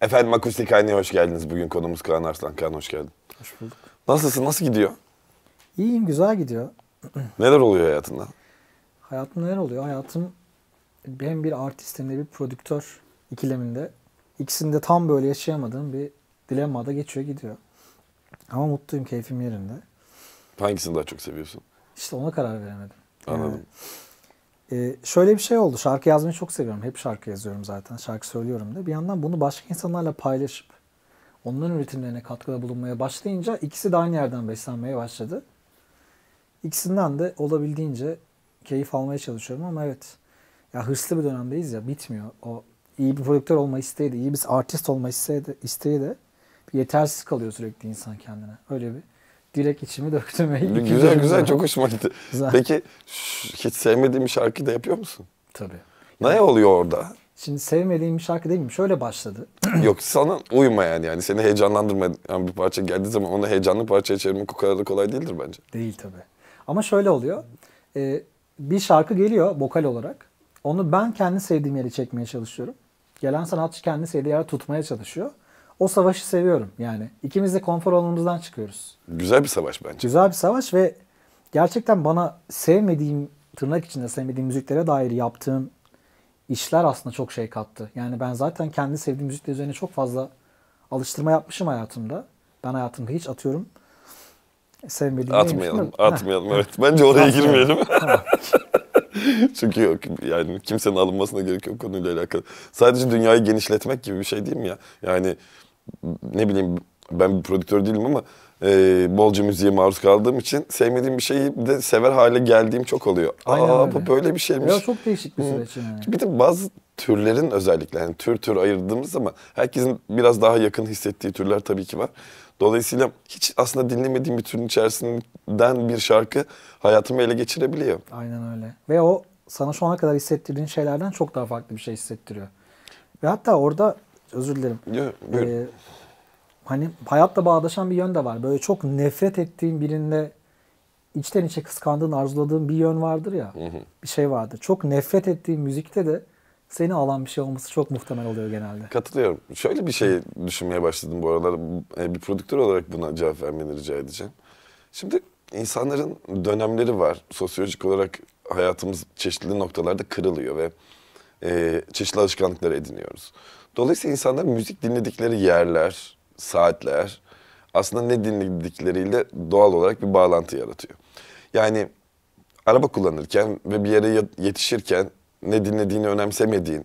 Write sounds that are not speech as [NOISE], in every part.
Efendim Akustik Hane'ye hoş geldiniz. Bugün konumuz Kaan Arslan. Kaan hoş geldin. Hoş bulduk. Nasılsın? Nasıl gidiyor? İyiyim, güzel gidiyor. [CLEARS THROAT] neler oluyor hayatında? Hayatımda neler oluyor? Hayatım hem bir artist hem de bir prodüktör ikileminde. İkisini de tam böyle yaşayamadığım bir dilemmada geçiyor gidiyor. Ama mutluyum, keyfim yerinde. Hangisini daha çok seviyorsun? İşte ona karar veremedim. Anladım. Yani, ee, şöyle bir şey oldu. Şarkı yazmayı çok seviyorum. Hep şarkı yazıyorum zaten. Şarkı söylüyorum da. Bir yandan bunu başka insanlarla paylaşıp onların üretimlerine katkıda bulunmaya başlayınca ikisi de aynı yerden beslenmeye başladı. İkisinden de olabildiğince keyif almaya çalışıyorum ama evet ya hırslı bir dönemdeyiz ya bitmiyor. O iyi bir prodüktör olma isteği de, iyi bir artist olma isteği de, isteği de yetersiz kalıyor sürekli insan kendine. Öyle bir direkt içimi döktüm. güzel güzel çok hoşuma gitti. Zaten. Peki hiç sevmediğim bir şarkıyı da yapıyor musun? Tabii. Ne yani, oluyor orada? Şimdi sevmediğim bir şarkı değil mi? Şöyle başladı. [CLEARS THROAT] Yok sana uymayan yani seni heyecanlandırmayan bir parça geldiği zaman onu heyecanlı parçaya çevirmek o kadar da kolay değildir bence. Değil tabii. Ama şöyle oluyor. Ee, bir şarkı geliyor vokal olarak. Onu ben kendi sevdiğim yere çekmeye çalışıyorum. Gelen sanatçı kendi sevdiği yere tutmaya çalışıyor o savaşı seviyorum. Yani ikimiz de konfor alanımızdan çıkıyoruz. Güzel bir savaş bence. Güzel bir savaş ve gerçekten bana sevmediğim tırnak içinde sevmediğim müziklere dair yaptığım işler aslında çok şey kattı. Yani ben zaten kendi sevdiğim müzikler üzerine çok fazla alıştırma yapmışım hayatımda. Ben hayatımda hiç atıyorum. Sevmediğim Atmayalım, atmayalım evet. Bence oraya girmeyelim. [LAUGHS] Çünkü yok yani kimsenin alınmasına gerek yok konuyla alakalı. Sadece dünyayı genişletmek gibi bir şey değil mi ya? Yani ne bileyim ben bir prodüktör değilim ama e, bolca müziğe maruz kaldığım için sevmediğim bir şeyi de sever hale geldiğim çok oluyor. Aynen Aa öyle. bu böyle bir şeymiş. Ya çok değişik bir süreç yani. Bir de bazı türlerin özellikle yani tür tür ayırdığımız ama herkesin biraz daha yakın hissettiği türler tabii ki var. Dolayısıyla hiç aslında dinlemediğim bir türün içerisinden bir şarkı hayatımı ele geçirebiliyor. Aynen öyle. Ve o sana şu ana kadar hissettirdiğin şeylerden çok daha farklı bir şey hissettiriyor. Ve hatta orada özür dilerim. Yok, ee, hani hayatta bağdaşan bir yön de var. Böyle çok nefret ettiğin birinde içten içe kıskandığın, arzuladığın bir yön vardır ya. Hı hı. Bir şey vardır. Çok nefret ettiğin müzikte de seni alan bir şey olması çok muhtemel oluyor genelde. Katılıyorum. Şöyle bir şey düşünmeye başladım bu aralar. E, bir prodüktör olarak buna cevap vermeni rica edeceğim. Şimdi insanların dönemleri var. Sosyolojik olarak hayatımız çeşitli noktalarda kırılıyor ve e, çeşitli alışkanlıkları ediniyoruz. Dolayısıyla insanlar müzik dinledikleri yerler, saatler aslında ne dinledikleriyle doğal olarak bir bağlantı yaratıyor. Yani araba kullanırken ve bir yere yetişirken ne dinlediğini önemsemediğin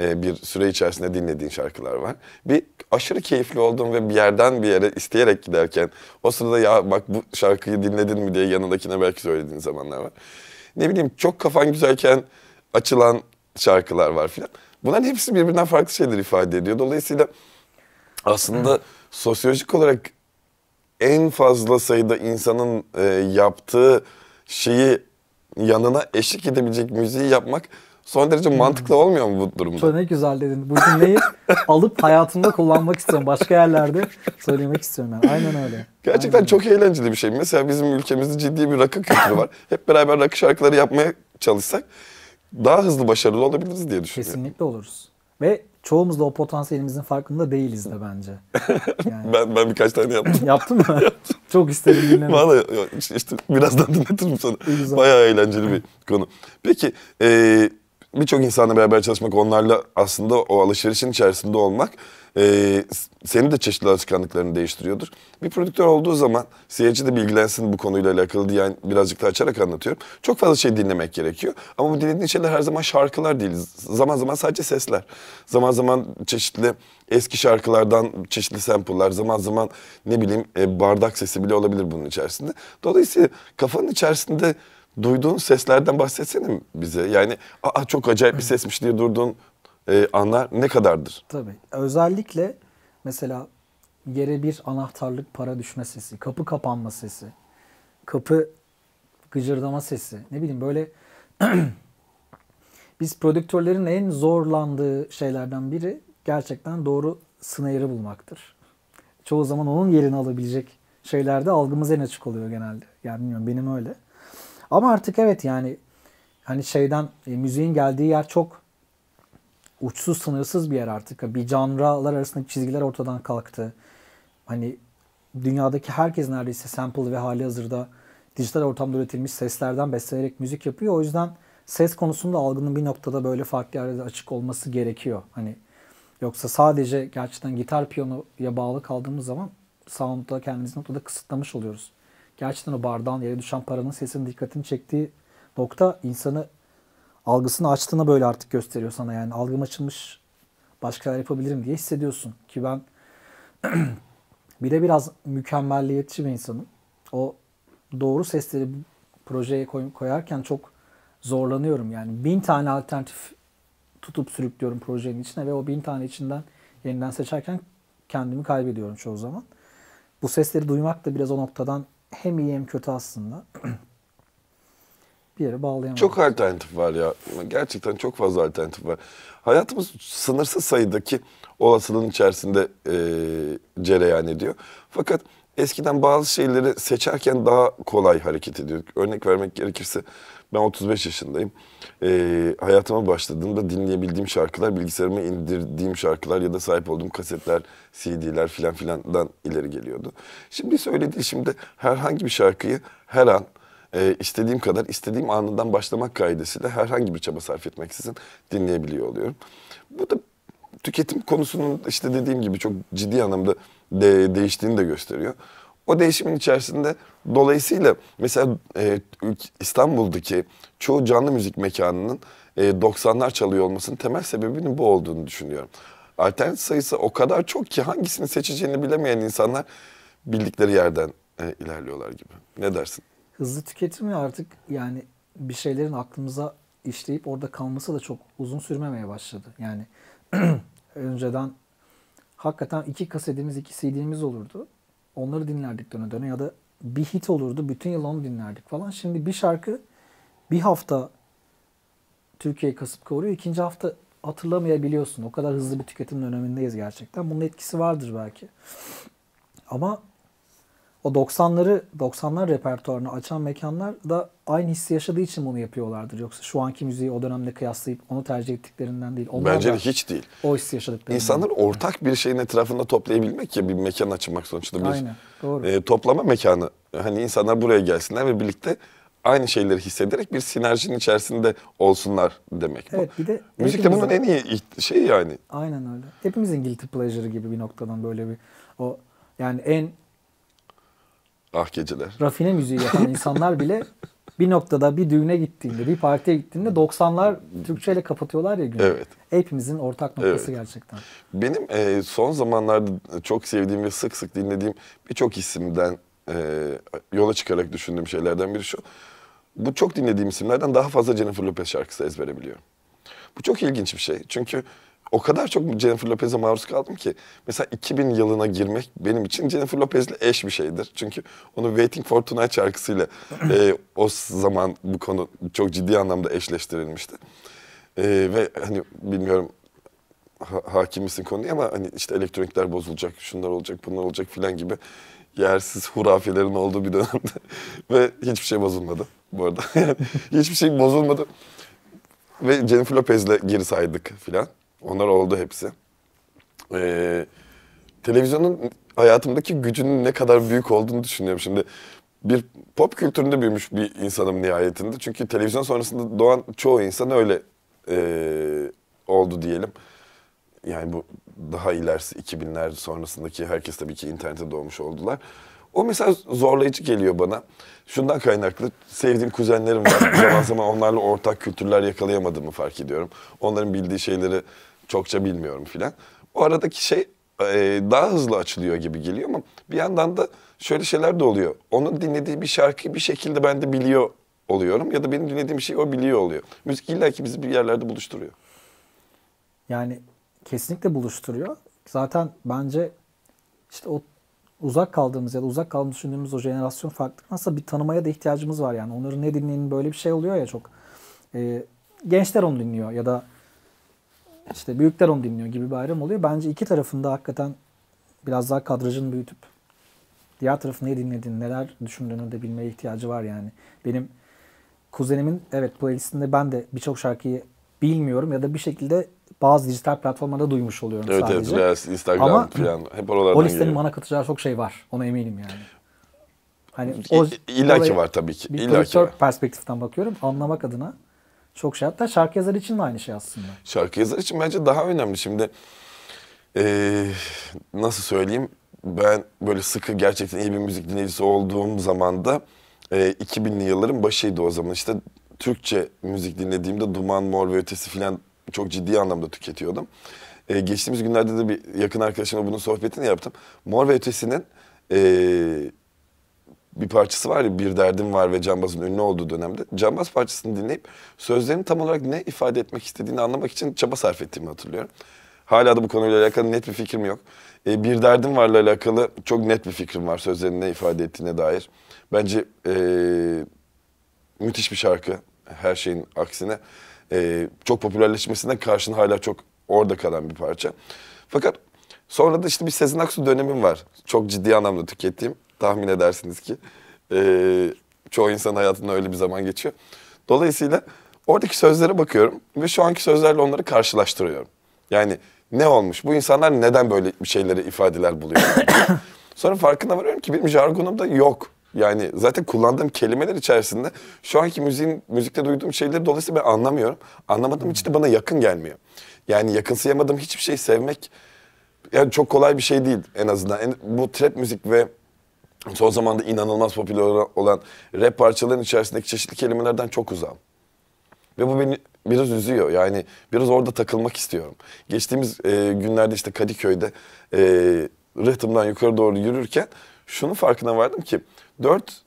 e, bir süre içerisinde dinlediğin şarkılar var. Bir aşırı keyifli olduğun ve bir yerden bir yere isteyerek giderken o sırada ya bak bu şarkıyı dinledin mi diye yanındakine belki söylediğin zamanlar var. Ne bileyim çok kafan güzelken açılan şarkılar var filan. Bunların hepsi birbirinden farklı şeyler ifade ediyor. Dolayısıyla aslında Hı. sosyolojik olarak en fazla sayıda insanın e, yaptığı şeyi yanına eşlik edebilecek müziği yapmak son derece hmm. mantıklı olmuyor mu bu durumda? Çok ne güzel dedin. Bu cümleyi [LAUGHS] alıp hayatımda kullanmak istiyorum. Başka yerlerde söylemek istiyorum yani. Aynen öyle. Gerçekten Aynen. çok eğlenceli bir şey. Mesela bizim ülkemizde ciddi bir rakı kültürü var. Hep beraber rakı şarkıları yapmaya çalışsak daha hızlı başarılı olabiliriz diye düşünüyorum. Kesinlikle oluruz. Ve çoğumuz da o potansiyelimizin farkında değiliz de bence. [LAUGHS] Yani... ben ben birkaç tane yaptım. [LAUGHS] Yaptın mı? Çok istedim dinlemek. Valla işte birazdan dinletirim sana. Güzel. Bayağı eğlenceli bir konu. Peki e, birçok insanla beraber çalışmak, onlarla aslında o alışverişin içerisinde olmak e, senin de çeşitli alışkanlıklarını değiştiriyordur. Bir prodüktör olduğu zaman seyirci de bilgilensin bu konuyla alakalı diye yani birazcık da açarak anlatıyorum. Çok fazla şey dinlemek gerekiyor. Ama bu dinlediğin şeyler her zaman şarkılar değil. Zaman zaman sadece sesler. Zaman zaman çeşitli eski şarkılardan çeşitli sample'lar, zaman zaman ne bileyim e, bardak sesi bile olabilir bunun içerisinde. Dolayısıyla kafanın içerisinde duyduğun seslerden bahsetsene bize. Yani aa çok acayip bir sesmiş diye durduğun e, anlar ne kadardır? Tabii. Özellikle mesela yere bir anahtarlık para düşme sesi, kapı kapanma sesi, kapı gıcırdama sesi. Ne bileyim böyle [CLEARS THROAT] biz prodüktörlerin en zorlandığı şeylerden biri gerçekten doğru sınayırı bulmaktır. Çoğu zaman onun yerini alabilecek şeylerde algımız en açık oluyor genelde. Yani bilmiyorum benim öyle. Ama artık evet yani hani şeyden e, müziğin geldiği yer çok uçsuz sınırsız bir yer artık. Bir canralar arasındaki çizgiler ortadan kalktı. Hani dünyadaki herkes neredeyse sample ve hali hazırda dijital ortamda üretilmiş seslerden beslenerek müzik yapıyor. O yüzden ses konusunda algının bir noktada böyle farklı yerlerde açık olması gerekiyor. Hani yoksa sadece gerçekten gitar piyanoya bağlı kaldığımız zaman sound'da kendimizi noktada kısıtlamış oluyoruz. Gerçekten o bardağın yere düşen paranın sesinin dikkatini çektiği nokta insanı algısını açtığını böyle artık gösteriyor sana yani. Algım açılmış başka şeyler yapabilirim diye hissediyorsun. Ki ben [CLEARS THROAT] bir de biraz mükemmelliyetçi bir insanım. O doğru sesleri projeye koyarken çok zorlanıyorum. Yani bin tane alternatif tutup sürüklüyorum projenin içine ve o bin tane içinden yeniden seçerken kendimi kaybediyorum çoğu zaman. Bu sesleri duymak da biraz o noktadan hem iyi hem kötü aslında. [CLEARS THROAT] bir yere bağlayamaz. Çok alternatif var ya. Gerçekten çok fazla alternatif var. Hayatımız sınırsız sayıdaki olasılığın içerisinde e, cereyan ediyor. Fakat eskiden bazı şeyleri seçerken daha kolay hareket ediyorduk. Örnek vermek gerekirse ben 35 yaşındayım. E, hayatıma başladığımda dinleyebildiğim şarkılar, bilgisayarıma indirdiğim şarkılar ya da sahip olduğum kasetler, CD'ler filan filandan ileri geliyordu. Şimdi söylediği şimdi herhangi bir şarkıyı her an e, istediğim kadar istediğim anından başlamak kaidesiyle herhangi bir çaba sarf etmeksizin dinleyebiliyor oluyorum. Bu da tüketim konusunun işte dediğim gibi çok ciddi anlamda de, değiştiğini de gösteriyor. O değişimin içerisinde dolayısıyla mesela e, İstanbul'daki çoğu canlı müzik mekanının e, 90'lar çalıyor olmasının temel sebebinin bu olduğunu düşünüyorum. Alternatif sayısı o kadar çok ki hangisini seçeceğini bilemeyen insanlar bildikleri yerden e, ilerliyorlar gibi. Ne dersin? hızlı tüketim ve artık yani bir şeylerin aklımıza işleyip orada kalması da çok uzun sürmemeye başladı. Yani [CLEARS THROAT] önceden hakikaten iki kasetimiz, iki CD'miz olurdu. Onları dinlerdik döne döne ya da bir hit olurdu. Bütün yıl onu dinlerdik falan. Şimdi bir şarkı bir hafta Türkiye'yi kasıp kavuruyor. ikinci hafta hatırlamayabiliyorsun. O kadar hızlı bir tüketim dönemindeyiz gerçekten. Bunun etkisi vardır belki. Ama o 90'ları 90'lar repertuarını açan mekanlar da aynı hissi yaşadığı için bunu yapıyorlardır. Yoksa şu anki müziği o dönemde kıyaslayıp onu tercih ettiklerinden değil. Onlar Bence hiç değil. O hissi yaşadıkları. İnsanlar ortak bir şeyin etrafında toplayabilmek ya bir mekan açmak sonuçta bir Aynen, doğru. E, toplama mekanı. Hani insanlar buraya gelsinler ve birlikte aynı şeyleri hissederek bir sinerjinin içerisinde olsunlar demek. Evet, bir de müzik de bunun en iyi şey yani. Aynen öyle. Hepimizin guilty pleasure'ı gibi bir noktadan böyle bir o yani en Ah geceler. Rafine müziği yapan [LAUGHS] insanlar bile bir noktada bir düğüne gittiğinde, bir partiye gittiğinde 90'lar Türkçeyle kapatıyorlar ya günü. Evet. Hepimizin ortak noktası evet. gerçekten. Benim e, son zamanlarda çok sevdiğim ve sık sık dinlediğim birçok isimden e, yola çıkarak düşündüğüm şeylerden biri şu. Bu çok dinlediğim isimlerden daha fazla Jennifer Lopez şarkısı ezbere biliyorum. Bu çok ilginç bir şey. Çünkü o kadar çok Jennifer Lopez'e maruz kaldım ki mesela 2000 yılına girmek benim için Jennifer Lopez'le eş bir şeydir. Çünkü onu Waiting for Tonight şarkısıyla e, o zaman bu konu çok ciddi anlamda eşleştirilmişti. E, ve hani bilmiyorum ha, hakim misin konuya ama hani işte elektronikler bozulacak, şunlar olacak, bunlar olacak filan gibi yersiz hurafelerin olduğu bir dönemde [LAUGHS] ve hiçbir şey bozulmadı bu arada. [LAUGHS] yani hiçbir şey bozulmadı ve Jennifer Lopez'le geri saydık filan. Onlar oldu hepsi. Ee, televizyonun hayatımdaki gücünün ne kadar büyük olduğunu düşünüyorum şimdi. Bir pop kültüründe büyümüş bir insanım nihayetinde. Çünkü televizyon sonrasında doğan çoğu insan öyle e, oldu diyelim. Yani bu daha ilerisi 2000'ler sonrasındaki herkes tabii ki internete doğmuş oldular. O mesela zorlayıcı geliyor bana. Şundan kaynaklı sevdiğim kuzenlerim var. [COUGHS] zaman zaman onlarla ortak kültürler yakalayamadığımı fark ediyorum. Onların bildiği şeyleri çokça bilmiyorum filan. O aradaki şey e, daha hızlı açılıyor gibi geliyor ama bir yandan da şöyle şeyler de oluyor. Onun dinlediği bir şarkıyı bir şekilde ben de biliyor oluyorum ya da benim dinlediğim şey o biliyor oluyor. Müzik illa ki bizi bir yerlerde buluşturuyor. Yani kesinlikle buluşturuyor. Zaten bence işte o uzak kaldığımız ya da uzak kaldığımız düşündüğümüz o jenerasyon farklı. Nasıl bir tanımaya da ihtiyacımız var yani. Onların ne dinlediğini böyle bir şey oluyor ya çok. E, gençler onu dinliyor ya da işte büyükler onu dinliyor gibi bir ayrım oluyor. Bence iki tarafında hakikaten biraz daha kadrajını büyütüp diğer tarafı ne dinlediğini, neler düşündüğünü de bilmeye ihtiyacı var yani. Benim kuzenimin evet playlistinde ben de birçok şarkıyı bilmiyorum ya da bir şekilde bazı dijital platformlarda duymuş oluyorum evet, sadece. Evet evet Instagram Ama falan hep oralardan O listenin geliyor. bana katacağı çok şey var. Ona eminim yani. Hani o, İ, illaki var tabii ki. Bir illaki var. perspektiften bakıyorum. Anlamak adına çok şey. Hatta şarkı yazarı için de aynı şey aslında. Şarkı yazarı için bence daha önemli. Şimdi ee, nasıl söyleyeyim? Ben böyle sıkı gerçekten iyi bir müzik dinleyicisi olduğum zaman da e, 2000'li yılların başıydı o zaman. İşte Türkçe müzik dinlediğimde Duman, Mor ve Ötesi filan çok ciddi anlamda tüketiyordum. Ee, geçtiğimiz günlerde de bir yakın arkadaşımla bunun sohbetini yaptım. Mor ve Ötesi'nin e, bir parçası var ya Bir Derdim Var ve Cambaz'ın ünlü olduğu dönemde Cambaz parçasını dinleyip sözlerini tam olarak ne ifade etmek istediğini anlamak için çaba sarf ettiğimi hatırlıyorum. Hala da bu konuyla alakalı net bir fikrim yok. E, bir Derdim Var'la alakalı çok net bir fikrim var sözlerini ne ifade ettiğine dair. Bence e, müthiş bir şarkı her şeyin aksine. E, çok popülerleşmesinden karşın hala çok orada kalan bir parça. Fakat sonra da işte bir Sezen Aksu dönemim var. Çok ciddi anlamda tükettiğim tahmin edersiniz ki. E, çoğu insan hayatında öyle bir zaman geçiyor. Dolayısıyla oradaki sözlere bakıyorum ve şu anki sözlerle onları karşılaştırıyorum. Yani ne olmuş? Bu insanlar neden böyle bir şeylere ifadeler buluyor? [COUGHS] Sonra farkına varıyorum ki benim da yok. Yani zaten kullandığım kelimeler içerisinde şu anki müziğin, müzikte duyduğum şeyleri dolayısıyla ben anlamıyorum. Anlamadığım için de bana yakın gelmiyor. Yani yakınsayamadığım hiçbir şeyi sevmek yani çok kolay bir şey değil en azından. En, bu trap müzik ve son zamanda inanılmaz popüler olan rap parçaların içerisindeki çeşitli kelimelerden çok uzağım. Ve bu beni biraz üzüyor. Yani biraz orada takılmak istiyorum. Geçtiğimiz e, günlerde işte Kadıköy'de e, rıhtımdan yukarı doğru yürürken şunun farkına vardım ki dört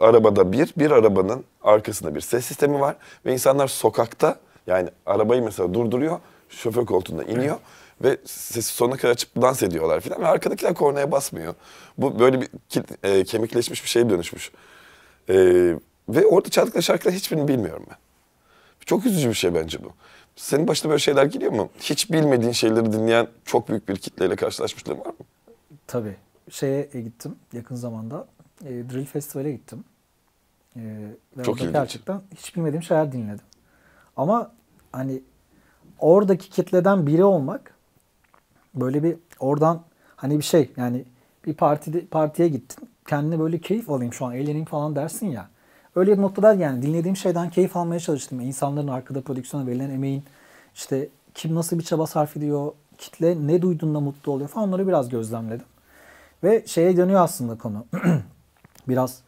arabada bir, bir arabanın arkasında bir ses sistemi var ve insanlar sokakta yani arabayı mesela durduruyor, şoför koltuğunda iniyor. Hı ve sesi sonuna kadar açıp dans ediyorlar falan ve arkadakiler kornaya basmıyor. Bu böyle bir e, kemikleşmiş bir şeye dönüşmüş. E, ve orada çaldıkları şarkıları hiçbirini bilmiyorum ben. Çok üzücü bir şey bence bu. Senin başına böyle şeyler geliyor mu? Hiç bilmediğin şeyleri dinleyen çok büyük bir kitleyle karşılaşmışlığın var mı? Tabii. Şeye gittim yakın zamanda. E, Drill Festival'e gittim. E, çok ilginç. Gerçekten hiç bilmediğim şeyler dinledim. Ama hani oradaki kitleden biri olmak böyle bir oradan hani bir şey yani bir partide, partiye gittin. Kendine böyle keyif alayım şu an eğleneyim falan dersin ya. Öyle bir noktada yani dinlediğim şeyden keyif almaya çalıştım. İnsanların arkada prodüksiyona verilen emeğin işte kim nasıl bir çaba sarf ediyor, kitle ne duyduğunda mutlu oluyor falan onları biraz gözlemledim. Ve şeye dönüyor aslında konu. [CLEARS THROAT] biraz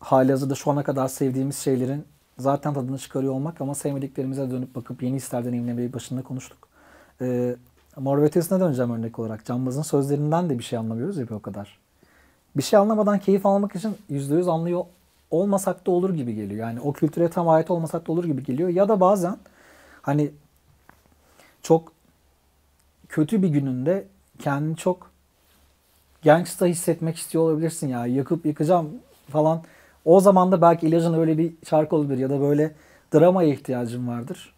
hazırda şu ana kadar sevdiğimiz şeylerin zaten tadını çıkarıyor olmak ama sevmediklerimize dönüp bakıp yeni hisler deneyimlemeyi başında konuştuk. Ee, Mor ve Ötesi'ne döneceğim örnek olarak. canbazın sözlerinden de bir şey anlamıyoruz ya o kadar. Bir şey anlamadan keyif almak için yüzde yüz anlıyor olmasak da olur gibi geliyor. Yani o kültüre tam ait olmasak da olur gibi geliyor. Ya da bazen hani çok kötü bir gününde kendini çok gangsta hissetmek istiyor olabilirsin ya. Yakıp yıkacağım falan. O zaman da belki ilacın öyle bir şarkı olabilir ya da böyle dramaya ihtiyacın vardır.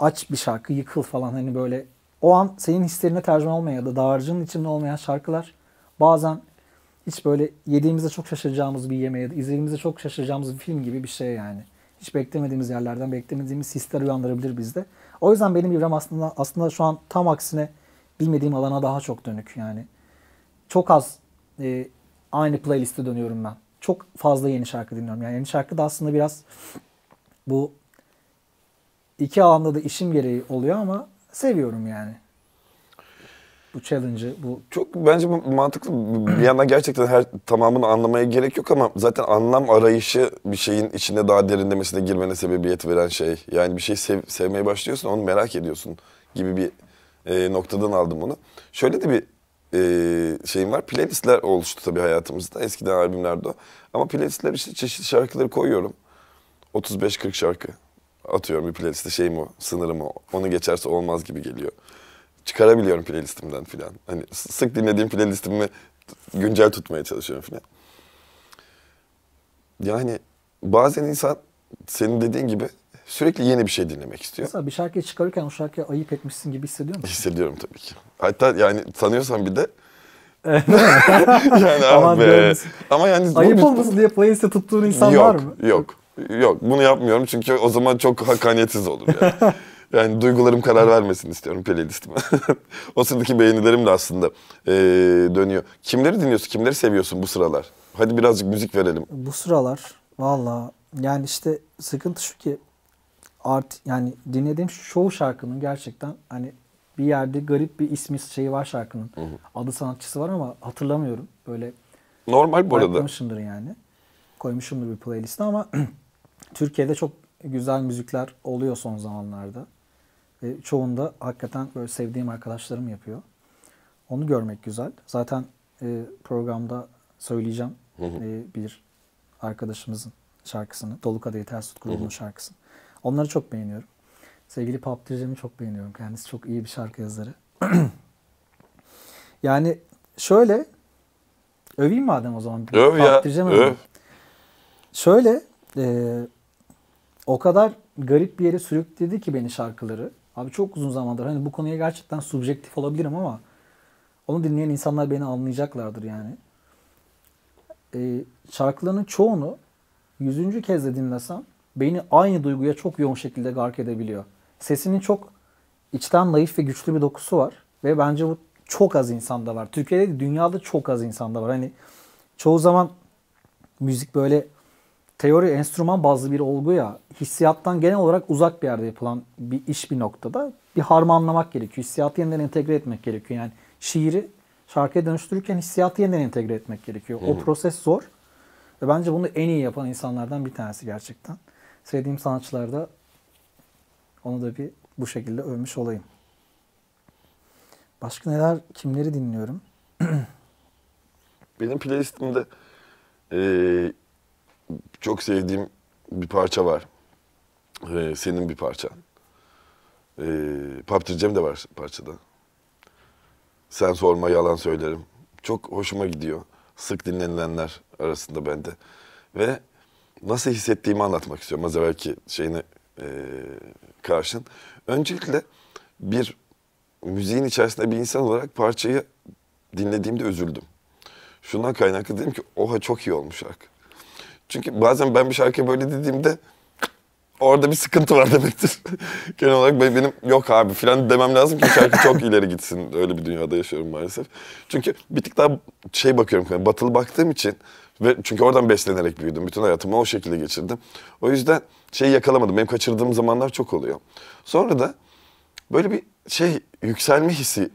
Aç bir şarkı, yıkıl falan hani böyle o an senin hislerine tercüme olmayan ya da dağarcığın içinde olmayan şarkılar bazen hiç böyle yediğimizde çok şaşıracağımız bir yemeğe ya da izlediğimizde çok şaşıracağımız bir film gibi bir şey yani. Hiç beklemediğimiz yerlerden beklemediğimiz hisler uyandırabilir bizde. O yüzden benim İvrem aslında aslında şu an tam aksine bilmediğim alana daha çok dönük yani. Çok az e, aynı playliste dönüyorum ben. Çok fazla yeni şarkı dinliyorum. Yani yeni şarkı da aslında biraz bu iki alanda da işim gereği oluyor ama seviyorum yani. Bu challenge'ı bu. Çok bence mantıklı. Bir yandan gerçekten her tamamını anlamaya gerek yok ama zaten anlam arayışı bir şeyin içinde daha derinlemesine girmene sebebiyet veren şey. Yani bir şey sev, sevmeye başlıyorsun onu merak ediyorsun gibi bir e, noktadan aldım bunu. Şöyle de bir e, şeyim var. Playlistler oluştu tabii hayatımızda. Eskiden albümlerde o. Ama playlistler işte çeşitli şarkıları koyuyorum. 35-40 şarkı atıyorum bir playliste şey mi sınırı mı onu geçerse olmaz gibi geliyor. Çıkarabiliyorum playlistimden filan. Hani sık dinlediğim playlistimi güncel tutmaya çalışıyorum filan. Yani bazen insan senin dediğin gibi sürekli yeni bir şey dinlemek istiyor. Mesela bir şarkıyı çıkarırken o şarkıya ayıp etmişsin gibi hissediyor musun? Hissediyorum tabii ki. Hatta yani sanıyorsan bir de [LAUGHS] yani Aman be. Ama yani ayıp olmasın diye playliste tuttuğun insan yok, var mı? Yok. Yok bunu yapmıyorum çünkü o zaman çok hakaniyetsiz olur yani. [LAUGHS] yani duygularım karar vermesin istiyorum playlistime. [LAUGHS] o sıradaki beğenilerim de aslında ee, dönüyor. Kimleri dinliyorsun, kimleri seviyorsun bu sıralar? Hadi birazcık müzik verelim. Bu sıralar valla yani işte sıkıntı şu ki art yani dinlediğim çoğu şarkının gerçekten hani bir yerde garip bir ismi şeyi var şarkının. Hı hı. Adı sanatçısı var ama hatırlamıyorum. Böyle Normal bu arada. Koymuşumdur yani. Koymuşumdur bir playlist'e ama [CLEARS THROAT] Türkiye'de çok güzel müzikler oluyor son zamanlarda. Ve çoğunda hakikaten böyle sevdiğim arkadaşlarım yapıyor. Onu görmek güzel. Zaten e, programda söyleyeceğim E, bir arkadaşımızın şarkısını. Dolu Kadehi Ters Tut grubunun şarkısını. Onları çok beğeniyorum. Sevgili Paptircem'i çok beğeniyorum. Kendisi çok iyi bir şarkı yazarı. [CLEARS THROAT] yani şöyle öveyim madem o zaman. Öv ya. Öv. Şöyle e, o kadar garip bir yere sürükledi ki beni şarkıları. Abi çok uzun zamandır hani bu konuya gerçekten subjektif olabilirim ama onu dinleyen insanlar beni anlayacaklardır yani. Ee, şarkılarının çoğunu yüzüncü kez de dinlesem beyni aynı duyguya çok yoğun şekilde gark edebiliyor. Sesinin çok içten naif ve güçlü bir dokusu var. Ve bence bu çok az insanda var. Türkiye'de dünyada çok az insanda var. Hani çoğu zaman müzik böyle teori enstrüman bazlı bir olgu ya hissiyattan genel olarak uzak bir yerde yapılan bir iş bir noktada bir harmanlamak gerekiyor. Hissiyatı yeniden entegre etmek gerekiyor. Yani şiiri şarkıya dönüştürürken hissiyatı yeniden entegre etmek gerekiyor. hı O proses zor. Ve bence bunu en iyi yapan insanlardan bir tanesi gerçekten. Sevdiğim sanatçılar da onu da bir bu şekilde övmüş olayım. Başka neler, kimleri dinliyorum? [CLEARS THROAT] Benim playlistimde e, çok sevdiğim bir parça var. Ee, senin bir parçan. Ee, Paptır Cem de var parçada. Sen sorma yalan söylerim. Çok hoşuma gidiyor. Sık dinlenilenler arasında bende. Ve nasıl hissettiğimi anlatmak istiyorum az evvelki şeyine e, karşın. Öncelikle bir müziğin içerisinde bir insan olarak parçayı dinlediğimde üzüldüm. Şundan kaynaklı dedim ki oha çok iyi olmuş şarkı. Çünkü bazen ben bir şarkı böyle dediğimde orada bir sıkıntı var demektir. [LAUGHS] Genel olarak benim yok abi filan demem lazım ki şarkı çok [LAUGHS] ileri gitsin. Öyle bir dünyada yaşıyorum maalesef. Çünkü bir tık daha şey bakıyorum, yani batılı baktığım için ve çünkü oradan beslenerek büyüdüm. Bütün hayatımı o şekilde geçirdim. O yüzden şeyi yakalamadım. Benim kaçırdığım zamanlar çok oluyor. Sonra da böyle bir şey yükselme hissi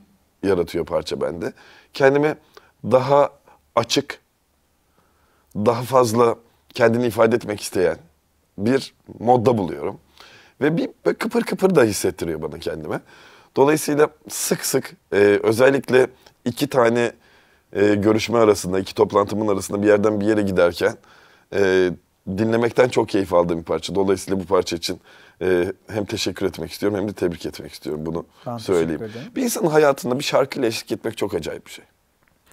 yaratıyor parça bende. Kendimi daha açık, daha fazla kendini ifade etmek isteyen bir modda buluyorum. Ve bir kıpır kıpır da hissettiriyor bana kendime. Dolayısıyla sık sık e, özellikle iki tane e, görüşme arasında, iki toplantımın arasında bir yerden bir yere giderken e, dinlemekten çok keyif aldığım bir parça. Dolayısıyla bu parça için e, hem teşekkür etmek istiyorum hem de tebrik etmek istiyorum bunu ben söyleyeyim. Bir insanın hayatında bir şarkıyla eşlik etmek çok acayip bir şey.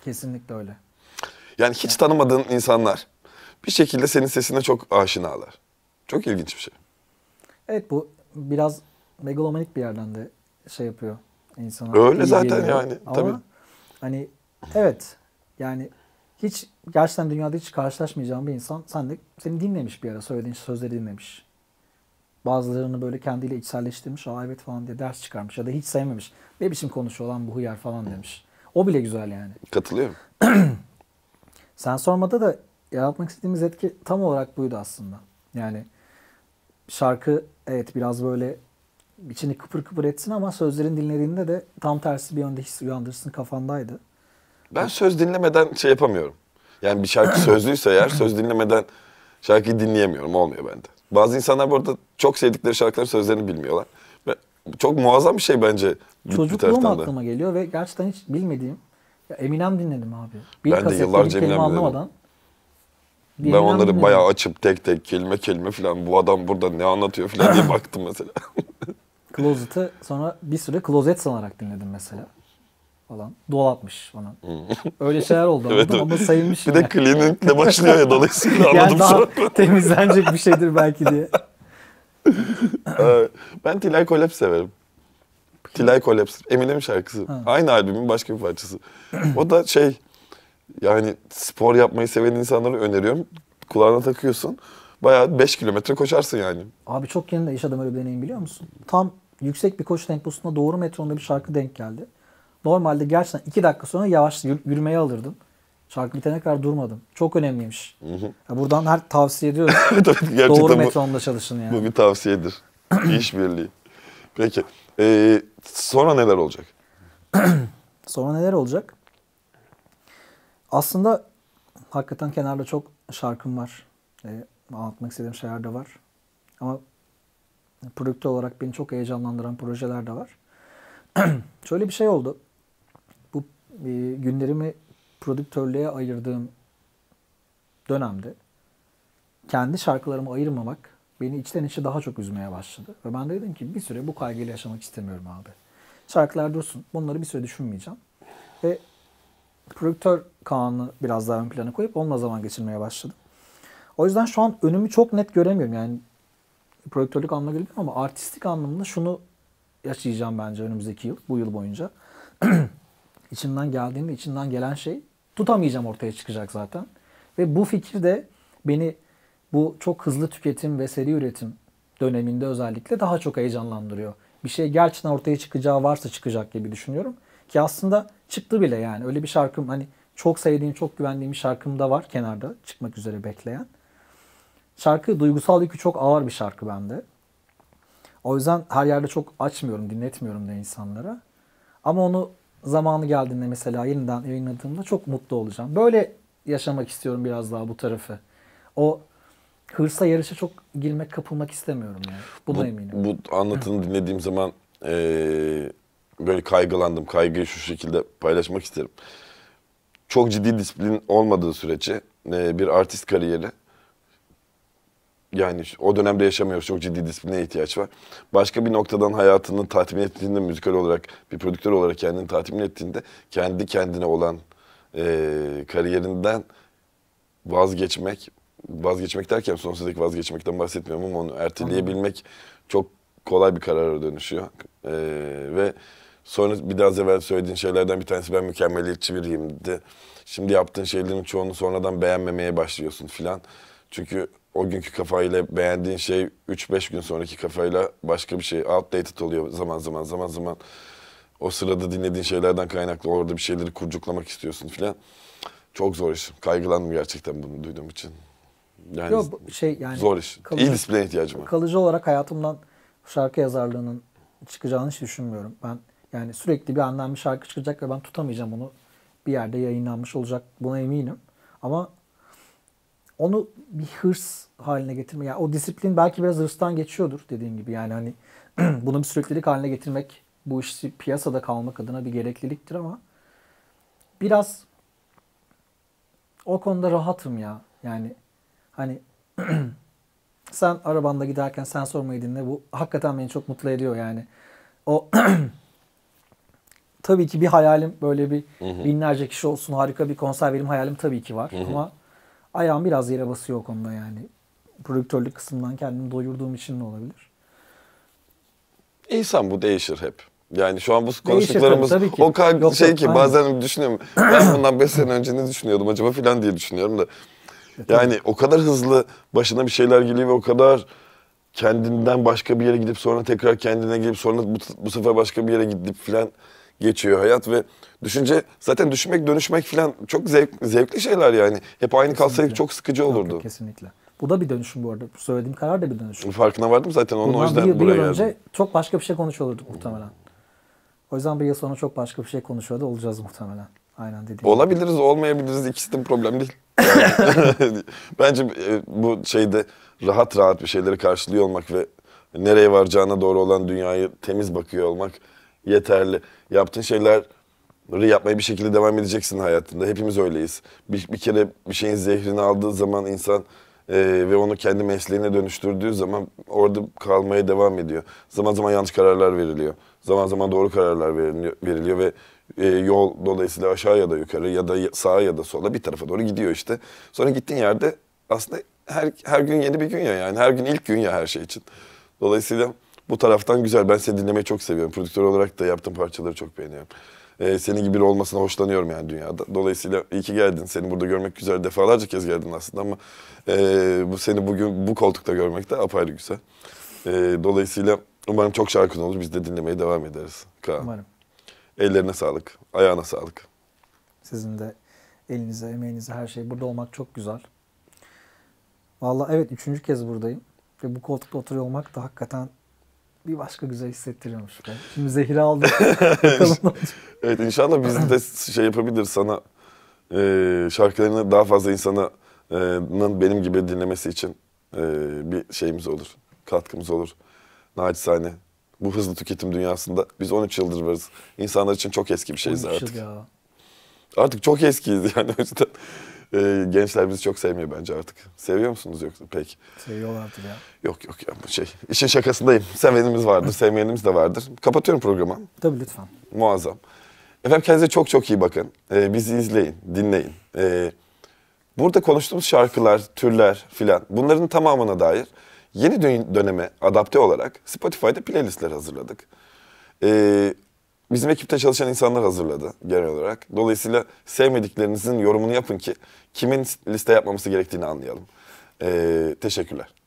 Kesinlikle öyle. Yani hiç yani. tanımadığın insanlar bir şekilde senin sesine çok aşinalar. Çok ilginç bir şey. Evet bu biraz megalomanik bir yerden de şey yapıyor insana. Öyle zaten geliyor. yani Ama tabii. Hani evet yani hiç gerçekten dünyada hiç karşılaşmayacağım bir insan sen de seni dinlemiş bir ara söylediğin sözleri dinlemiş. Bazılarını böyle kendiyle içselleştirmiş. Aa evet falan diye ders çıkarmış ya da hiç sevmemiş. Ne biçim konuşuyor lan bu hıyar falan demiş. O bile güzel yani. Katılıyorum. [CLEARS THROAT] sen sormada da e, yaratmak istediğimiz etki tam olarak buydu aslında. Yani şarkı evet biraz böyle içini kıpır kıpır etsin ama sözlerin dinlediğinde de tam tersi bir yönde his uyandırsın kafandaydı. Ben söz dinlemeden şey yapamıyorum. Yani bir şarkı [COUGHS] sözlüyse eğer söz dinlemeden şarkıyı dinleyemiyorum. Olmuyor bende. Bazı insanlar burada çok sevdikleri şarkıların sözlerini bilmiyorlar. Ve çok muazzam bir şey bence Çocukluğum aklıma geliyor ve gerçekten hiç bilmediğim. Ya Eminem dinledim abi. Bir ben de yıllarca Eminem dinledim. Anlamadan. Ben onları mi? bayağı açıp tek tek kelime kelime falan bu adam burada ne anlatıyor falan diye baktım mesela. [LAUGHS] Closet'ı sonra bir süre Closet sanarak dinledim mesela. Falan. Dolapmış falan. Hmm. Öyle şeyler oldu [LAUGHS] evet, evet. ama sayılmış. Bir yani. de klinikle başlıyor ya dolayısıyla [LAUGHS] yani anladım daha temizlenecek bir şeydir belki diye. Ee, ben Tilay Kolep severim. Tilay Kolep. Eminem'in şarkısı. Ha. Aynı albümün başka bir parçası. [CLEARS THROAT] O da şey yani spor yapmayı seven insanlara öneriyorum. Kulağına takıyorsun. Bayağı 5 kilometre koşarsın yani. Abi çok yeni de iş adamı öyle bir deneyim biliyor musun? Tam yüksek bir koşu temposunda doğru metronda bir şarkı denk geldi. Normalde gerçekten 2 dakika sonra yavaş yürümeye alırdım. Şarkı bitene kadar durmadım. Çok önemliymiş. Hı hı. buradan her tavsiye ediyorum. [LAUGHS] doğru metronda çalışın yani. Bu bir tavsiyedir. [CLEARS THROAT] İş birliği. Peki. Ee, sonra neler olacak? sonra neler olacak? Aslında hakikaten kenarda çok şarkım var. E, anlatmak istediğim şeyler de var. Ama prodüktör olarak beni çok heyecanlandıran projeler de var. [CLEARS THROAT] Şöyle bir şey oldu. Bu e, günlerimi prodüktörlüğe ayırdığım dönemde kendi şarkılarımı ayırmamak beni içten içe daha çok üzmeye başladı. Ve ben de dedim ki bir süre bu kaygıyla yaşamak istemiyorum abi. Şarkılar dursun. Bunları bir süre düşünmeyeceğim. Ve prodüktör Kaan'ı biraz daha ön plana koyup onunla zaman geçirmeye başladım. O yüzden şu an önümü çok net göremiyorum. Yani prodüktörlük anlamına geliyor ama artistik anlamında şunu yaşayacağım bence önümüzdeki yıl, bu yıl boyunca. [CLEARS THROAT] içimden geldiğinde içinden gelen şey tutamayacağım ortaya çıkacak zaten. Ve bu fikir de beni bu çok hızlı tüketim ve seri üretim döneminde özellikle daha çok heyecanlandırıyor. Bir şey gerçekten ortaya çıkacağı varsa çıkacak gibi düşünüyorum. Ki aslında çıktı bile yani. Öyle bir şarkım hani çok sevdiğim, çok güvendiğim bir şarkım da var kenarda çıkmak üzere bekleyen. Şarkı duygusal yükü çok ağır bir şarkı bende. O yüzden her yerde çok açmıyorum, dinletmiyorum da insanlara. Ama onu zamanı geldiğinde mesela yeniden yayınladığımda çok mutlu olacağım. Böyle yaşamak istiyorum biraz daha bu tarafı. O hırsa yarışa çok girmek, kapılmak istemiyorum yani. Buna bu, eminim. Bu anlatını dinlediğim zaman ee, böyle kaygılandım. Kaygıyı şu şekilde paylaşmak isterim. Çok ciddi disiplin olmadığı sürece e, bir artist kariyeri yani o dönemde yaşamıyoruz. Çok ciddi disipline ihtiyaç var. Başka bir noktadan hayatını tatmin ettiğinde müzikal olarak bir prodüktör olarak kendini tatmin ettiğinde kendi kendine olan e, kariyerinden vazgeçmek vazgeçmek derken sonsuzdaki vazgeçmekten bahsetmiyorum ama onu erteleyebilmek çok kolay bir karara dönüşüyor. E, ve Sonra bir daha evvel söylediğin şeylerden bir tanesi ben mükemmeliyetçi biriyimdi. Şimdi yaptığın şeylerin çoğunu sonradan beğenmemeye başlıyorsun filan. Çünkü o günkü kafayla beğendiğin şey 3-5 gün sonraki kafayla başka bir şey outdated oluyor zaman zaman zaman zaman. O sırada dinlediğin şeylerden kaynaklı orada bir şeyleri kurcuklamak istiyorsun filan. Çok zor iş. Kaygılandım gerçekten bunu duyduğum için. Yani Yok, şey yani zor iş. Kalıcı, İyi disipline ihtiyacım var. Kalıcı olarak hayatımdan şarkı yazarlığının çıkacağını hiç düşünmüyorum. Ben yani sürekli bir andan bir şarkı çıkacak ve ben tutamayacağım onu. Bir yerde yayınlanmış olacak. Buna eminim. Ama onu bir hırs haline getirme. Yani o disiplin belki biraz hırstan geçiyordur dediğim gibi. Yani hani [CLEARS THROAT] bunu bir süreklilik haline getirmek bu işi piyasada kalmak adına bir gerekliliktir ama biraz o konuda rahatım ya. Yani hani [CLEARS THROAT] sen arabanda giderken sen sormayı dinle. Bu hakikaten beni çok mutlu ediyor yani. O [CLEARS THROAT] tabii ki bir hayalim böyle bir hı hı. binlerce kişi olsun harika bir konser verim hayalim tabii ki var. Hı hı. Ama ayağım biraz yere basıyor o konuda yani. Prodüktörlük kısmından kendimi doyurduğum için de olabilir. İnsan bu değişir hep. Yani şu an bu konuştuklarımız tabii, tabii o kadar yok, şey yok, ki aynen. bazen düşünüyorum. ben bundan 5 sene önce ne düşünüyordum acaba filan diye düşünüyorum da. E, yani o kadar hızlı başına bir şeyler geliyor ve o kadar kendinden başka bir yere gidip sonra tekrar kendine gelip sonra bu, bu sefer başka bir yere gidip filan geçiyor hayat ve düşünce zaten düşünmek dönüşmek falan çok zevk, zevkli şeyler yani. Hep aynı kesinlikle. kalsaydık çok sıkıcı olurdu. Yok, yok, kesinlikle. Bu da bir dönüşüm bu arada. Söylediğim karar da bir dönüşüm. Farkına vardım zaten onun Bundan o yüzden bir, buraya bir yıl önce geldim. çok başka bir şey konuşuyorduk muhtemelen. O yüzden bir yıl sonra çok başka bir şey konuşuyor olacağız muhtemelen. Aynen dediğim Olabiliriz, gibi. olmayabiliriz. ikisi de problem değil. [LAUGHS] bence e, bu şeyde rahat rahat bir şeyleri karşılıyor olmak ve nereye varacağına doğru olan dünyayı temiz bakıyor olmak yeterli. Yaptığın şeyler yapmaya bir şekilde devam edeceksin hayatında. Hepimiz öyleyiz. Bir, bir kere bir şeyin zehrini aldığı zaman insan e, ve onu kendi mesleğine dönüştürdüğü zaman orada kalmaya devam ediyor. Zaman zaman yanlış kararlar veriliyor. Zaman zaman doğru kararlar veriliyor, veriliyor ve e, yol dolayısıyla aşağı ya da yukarı ya da sağa ya da sola bir tarafa doğru gidiyor işte. Sonra gittiğin yerde aslında her, her gün yeni bir gün ya yani her gün ilk gün ya her şey için. Dolayısıyla bu taraftan güzel. Ben seni dinlemeyi çok seviyorum. Prodüktör olarak da yaptığım parçaları çok beğeniyorum. Ee, senin gibi olmasına hoşlanıyorum yani dünyada. Dolayısıyla iyi ki geldin. Seni burada görmek güzel. Defalarca kez geldin aslında ama e, bu seni bugün bu koltukta görmek de apayrı güzel. E, dolayısıyla umarım çok şarkın olur. Biz de dinlemeye devam ederiz. Kaan. Umarım. Ellerine sağlık. Ayağına sağlık. Sizin de elinize, emeğinize, her şey. Burada olmak çok güzel. vallahi evet üçüncü kez buradayım. Ve bu koltukta oturuyor olmak da hakikaten bir başka güzel hissettiriyormuş. Ben. Şimdi zehir aldım. [LAUGHS] evet inşallah biz de şey yapabilir sana e, şarkılarını daha fazla insana e, benim gibi dinlemesi için e, bir şeyimiz olur. Katkımız olur. Naçizane. Bu hızlı tüketim dünyasında biz 13 yıldır varız. İnsanlar için çok eski bir şeyiz artık. Ya. Artık çok eskiyiz yani [LAUGHS] o yüzden e, gençler bizi çok sevmiyor bence artık. Seviyor musunuz yoksa pek? Seviyorlardı ya. Yok yok ya bu şey. İşin şakasındayım. Sevenimiz vardır, sevmeyenimiz de vardır. Kapatıyorum programı. Tabii lütfen. Muazzam. Efendim kendinize çok çok iyi bakın. Ee, bizi izleyin, dinleyin. Ee, burada konuştuğumuz şarkılar, türler filan bunların tamamına dair yeni döneme adapte olarak Spotify'da playlistler hazırladık. Ee, bizim ekipte çalışan insanlar hazırladı genel olarak. Dolayısıyla sevmediklerinizin yorumunu yapın ki kimin liste yapmaması gerektiğini anlayalım. Ee, teşekkürler.